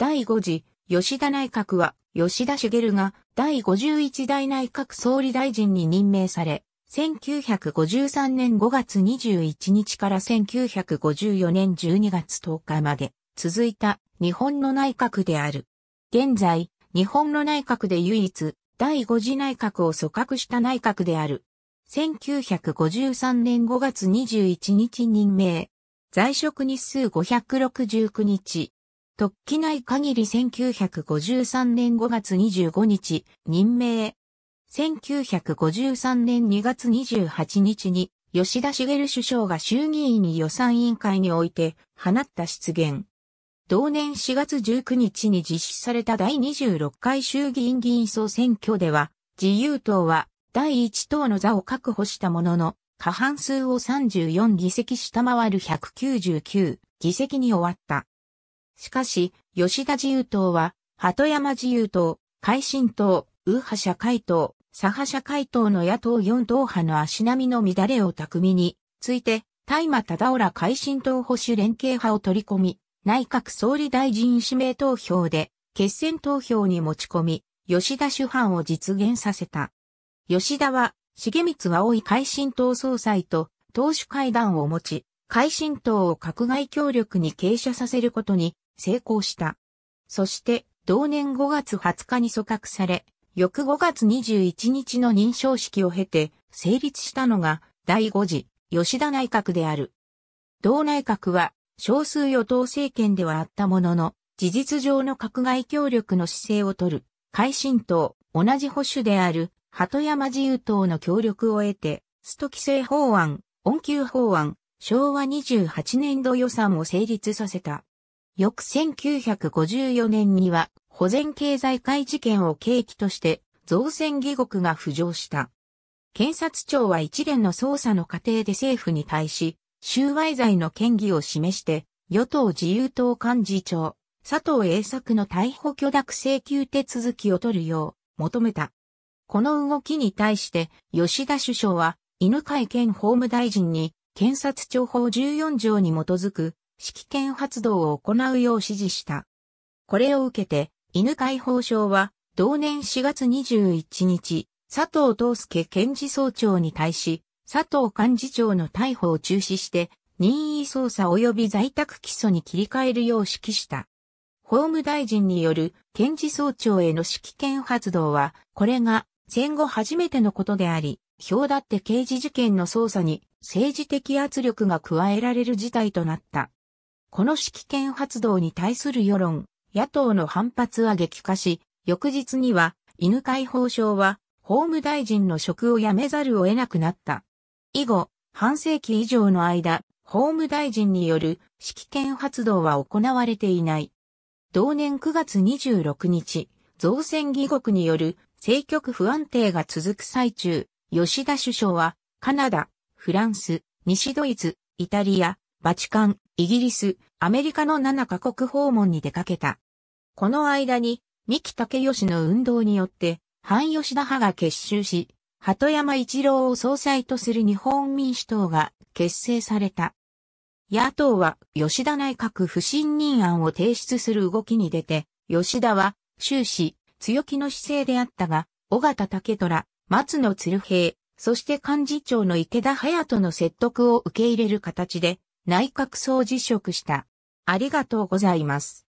第5次、吉田内閣は、吉田茂が第51代内閣総理大臣に任命され、1953年5月21日から1954年12月10日まで続いた日本の内閣である。現在、日本の内閣で唯一第5次内閣を組閣した内閣である。1953年5月21日任命。在職日数569日。特記ない限り1953年5月25日、任命。1953年2月28日に、吉田茂首相が衆議院に予算委員会において放った失言。同年4月19日に実施された第26回衆議院議員総選挙では、自由党は第1党の座を確保したものの、過半数を34議席下回る199議席に終わった。しかし、吉田自由党は、鳩山自由党、改進党、右派社会党、左派社会党の野党4党派の足並みの乱れを巧みに、ついて、大麻忠浦改進党保守連携派を取り込み、内閣総理大臣指名投票で、決選投票に持ち込み、吉田主犯を実現させた。吉田は、重光葵改進党総裁と、党首会談を持ち、海進党を閣外協力に傾斜させることに成功した。そして同年5月20日に組閣され、翌5月21日の認証式を経て成立したのが第5次吉田内閣である。同内閣は少数与党政権ではあったものの、事実上の閣外協力の姿勢を取る、海進党、同じ保守である、鳩山自由党の協力を得て、スト規制法案、恩給法案、昭和28年度予算を成立させた。翌1954年には、保全経済界事件を契機として、造船疑国が浮上した。検察庁は一連の捜査の過程で政府に対し、収賄罪の権疑を示して、与党自由党幹事長、佐藤栄作の逮捕許諾請求手続きを取るよう求めた。この動きに対して、吉田首相は、犬飼兼法務大臣に検察庁法14条に基づく、指揮権発動を行うよう指示した。これを受けて、犬解放省は、同年4月21日、佐藤東介検事総長に対し、佐藤幹事長の逮捕を中止して、任意捜査及び在宅起訴に切り替えるよう指揮した。法務大臣による検事総長への指揮権発動は、これが戦後初めてのことであり、表だって刑事事件の捜査に政治的圧力が加えられる事態となった。この指揮権発動に対する世論、野党の反発は激化し、翌日には犬解放省は法務大臣の職を辞めざるを得なくなった。以後、半世紀以上の間、法務大臣による指揮権発動は行われていない。同年9月26日、造船議国による政局不安定が続く最中、吉田首相はカナダ、フランス、西ドイツ、イタリア、バチカン、イギリス、アメリカの7カ国訪問に出かけた。この間に、三木武義の運動によって、反吉田派が結集し、鳩山一郎を総裁とする日本民主党が結成された。野党は吉田内閣不信任案を提出する動きに出て、吉田は終始強気の姿勢であったが、小形武虎、松野鶴平、そして幹事長の池田隼人の説得を受け入れる形で内閣総辞職した。ありがとうございます。